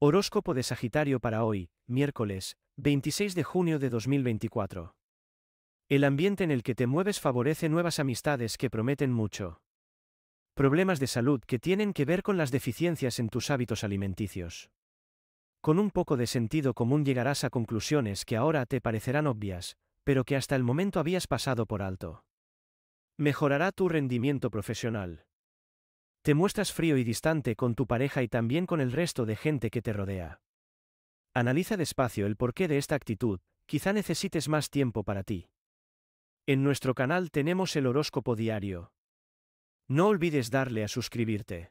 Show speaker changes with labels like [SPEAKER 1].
[SPEAKER 1] Horóscopo de Sagitario para hoy, miércoles, 26 de junio de 2024. El ambiente en el que te mueves favorece nuevas amistades que prometen mucho. Problemas de salud que tienen que ver con las deficiencias en tus hábitos alimenticios. Con un poco de sentido común llegarás a conclusiones que ahora te parecerán obvias, pero que hasta el momento habías pasado por alto. Mejorará tu rendimiento profesional. Te muestras frío y distante con tu pareja y también con el resto de gente que te rodea. Analiza despacio el porqué de esta actitud, quizá necesites más tiempo para ti. En nuestro canal tenemos el horóscopo diario. No olvides darle a suscribirte.